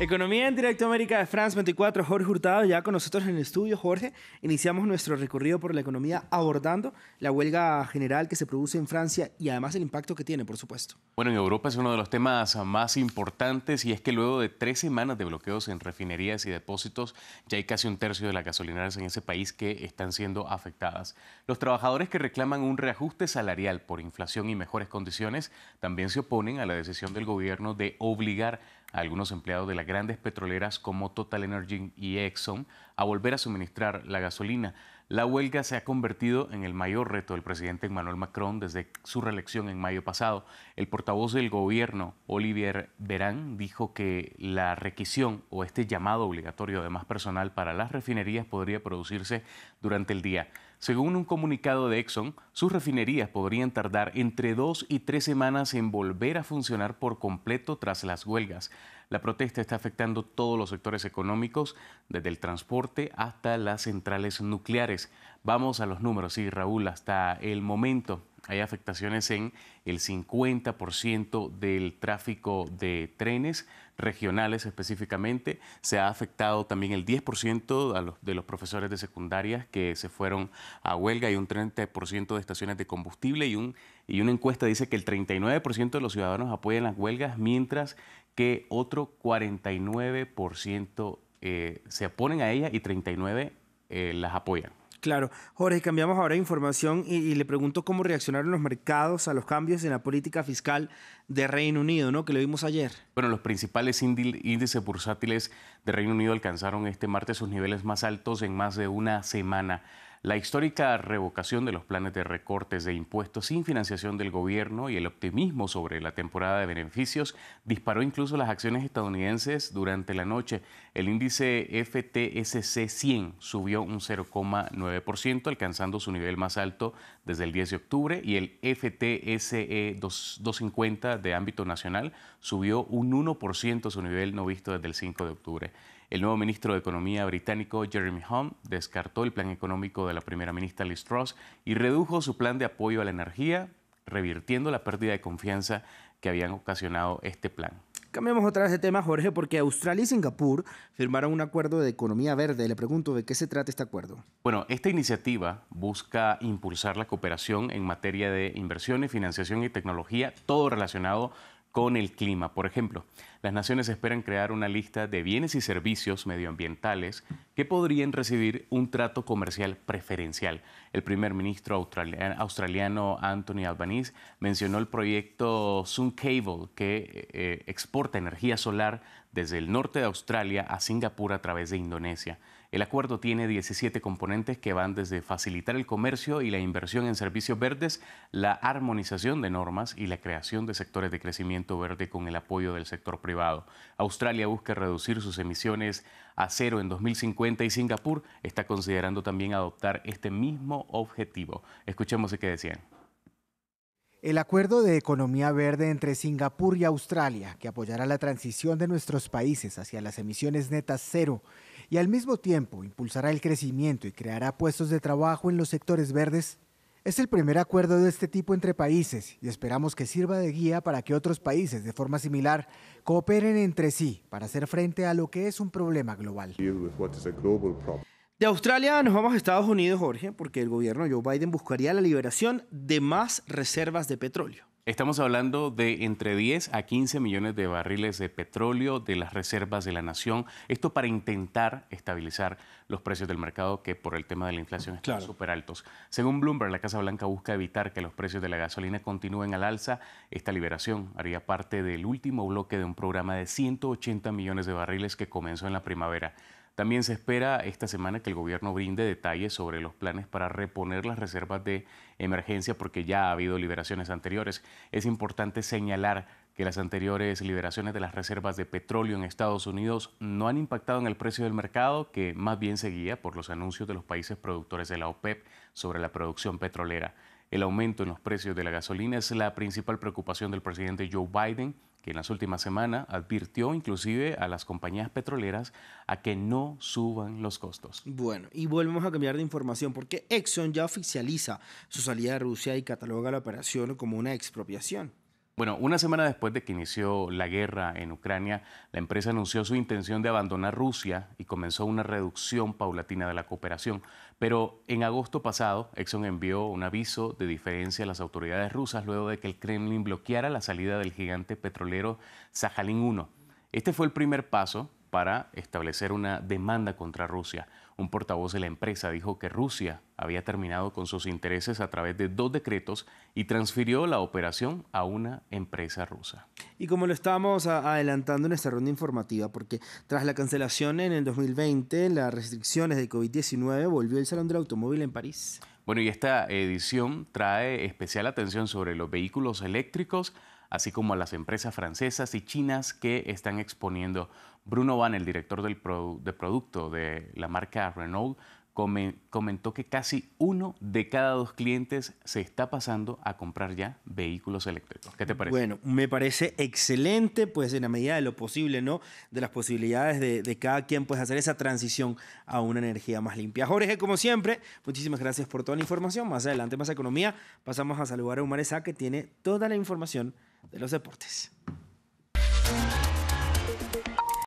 Economía en Directo América de France 24, Jorge Hurtado, ya con nosotros en el estudio. Jorge, iniciamos nuestro recorrido por la economía abordando la huelga general que se produce en Francia y además el impacto que tiene, por supuesto. Bueno, en Europa es uno de los temas más importantes y es que luego de tres semanas de bloqueos en refinerías y depósitos, ya hay casi un tercio de las gasolineras en ese país que están siendo afectadas. Los trabajadores que reclaman un reajuste salarial por inflación y mejores condiciones también se oponen a la decisión del gobierno de obligar algunos empleados de las grandes petroleras como Total Energy y Exxon a volver a suministrar la gasolina. La huelga se ha convertido en el mayor reto del presidente Emmanuel Macron desde su reelección en mayo pasado. El portavoz del gobierno, Olivier Verán, dijo que la requisición o este llamado obligatorio de más personal para las refinerías podría producirse durante el día. Según un comunicado de Exxon, sus refinerías podrían tardar entre dos y tres semanas en volver a funcionar por completo tras las huelgas. La protesta está afectando todos los sectores económicos, desde el transporte hasta las centrales nucleares. Vamos a los números, sí, Raúl, hasta el momento hay afectaciones en el 50% del tráfico de trenes regionales específicamente. Se ha afectado también el 10% de los profesores de secundarias que se fueron a huelga y un 30% de estaciones de combustible y, un, y una encuesta dice que el 39% de los ciudadanos apoyan las huelgas, mientras que otro 49% eh, se oponen a ellas y 39% eh, las apoyan. Claro. Jorge, cambiamos ahora de información y, y, le pregunto cómo reaccionaron los mercados a los cambios en la política fiscal de Reino Unido, ¿no? Que lo vimos ayer. Bueno, los principales índices bursátiles de Reino Unido alcanzaron este martes sus niveles más altos en más de una semana. La histórica revocación de los planes de recortes de impuestos sin financiación del gobierno y el optimismo sobre la temporada de beneficios disparó incluso las acciones estadounidenses durante la noche. El índice FTSC 100 subió un 0,9%, alcanzando su nivel más alto desde el 10 de octubre, y el FTSE 250 de ámbito nacional subió un 1%, su nivel no visto desde el 5 de octubre. El nuevo ministro de Economía británico Jeremy Hunt descartó el plan económico de la primera ministra Liz Truss y redujo su plan de apoyo a la energía, revirtiendo la pérdida de confianza que habían ocasionado este plan. Cambiamos otra vez de tema, Jorge, porque Australia y Singapur firmaron un acuerdo de economía verde. Le pregunto, ¿de qué se trata este acuerdo? Bueno, esta iniciativa busca impulsar la cooperación en materia de inversiones, financiación y tecnología, todo relacionado con el clima. Por ejemplo, las naciones esperan crear una lista de bienes y servicios medioambientales que podrían recibir un trato comercial preferencial. El primer ministro australiano Anthony Albanese mencionó el proyecto Sun Cable que eh, eh, exporta energía solar desde el norte de Australia a Singapur a través de Indonesia. El acuerdo tiene 17 componentes que van desde facilitar el comercio y la inversión en servicios verdes, la armonización de normas y la creación de sectores de crecimiento verde con el apoyo del sector privado. Australia busca reducir sus emisiones a cero en 2050 y Singapur está considerando también adoptar este mismo objetivo. Escuchemos qué decían. El acuerdo de economía verde entre Singapur y Australia, que apoyará la transición de nuestros países hacia las emisiones netas cero y al mismo tiempo impulsará el crecimiento y creará puestos de trabajo en los sectores verdes, es el primer acuerdo de este tipo entre países y esperamos que sirva de guía para que otros países de forma similar cooperen entre sí para hacer frente a lo que es un problema global. De Australia nos vamos a Estados Unidos, Jorge, porque el gobierno Joe Biden buscaría la liberación de más reservas de petróleo. Estamos hablando de entre 10 a 15 millones de barriles de petróleo de las reservas de la nación. Esto para intentar estabilizar los precios del mercado que por el tema de la inflación están claro. súper altos. Según Bloomberg, la Casa Blanca busca evitar que los precios de la gasolina continúen al alza. Esta liberación haría parte del último bloque de un programa de 180 millones de barriles que comenzó en la primavera. También se espera esta semana que el gobierno brinde detalles sobre los planes para reponer las reservas de emergencia porque ya ha habido liberaciones anteriores. Es importante señalar que las anteriores liberaciones de las reservas de petróleo en Estados Unidos no han impactado en el precio del mercado, que más bien seguía por los anuncios de los países productores de la OPEP sobre la producción petrolera. El aumento en los precios de la gasolina es la principal preocupación del presidente Joe Biden, que en las últimas semanas advirtió inclusive a las compañías petroleras a que no suban los costos. Bueno, y volvemos a cambiar de información porque Exxon ya oficializa su salida de Rusia y cataloga la operación como una expropiación. Bueno, una semana después de que inició la guerra en Ucrania, la empresa anunció su intención de abandonar Rusia y comenzó una reducción paulatina de la cooperación. Pero en agosto pasado, Exxon envió un aviso de diferencia a las autoridades rusas luego de que el Kremlin bloqueara la salida del gigante petrolero Sajalin 1. Este fue el primer paso para establecer una demanda contra Rusia. Un portavoz de la empresa dijo que Rusia había terminado con sus intereses a través de dos decretos y transfirió la operación a una empresa rusa. Y como lo estábamos adelantando en esta ronda informativa, porque tras la cancelación en el 2020, las restricciones de COVID-19 volvió el Salón del Automóvil en París. Bueno, y esta edición trae especial atención sobre los vehículos eléctricos, así como a las empresas francesas y chinas que están exponiendo. Bruno Van, el director del de producto de la marca Renault, comentó que casi uno de cada dos clientes se está pasando a comprar ya vehículos eléctricos. ¿Qué te parece? Bueno, me parece excelente, pues en la medida de lo posible, ¿no? De las posibilidades de, cada quien, pues hacer esa transición a una energía más limpia. Jorge, como siempre, muchísimas gracias por toda la información. Más adelante, más economía, pasamos a saludar a Humaresa que tiene toda la información de los deportes.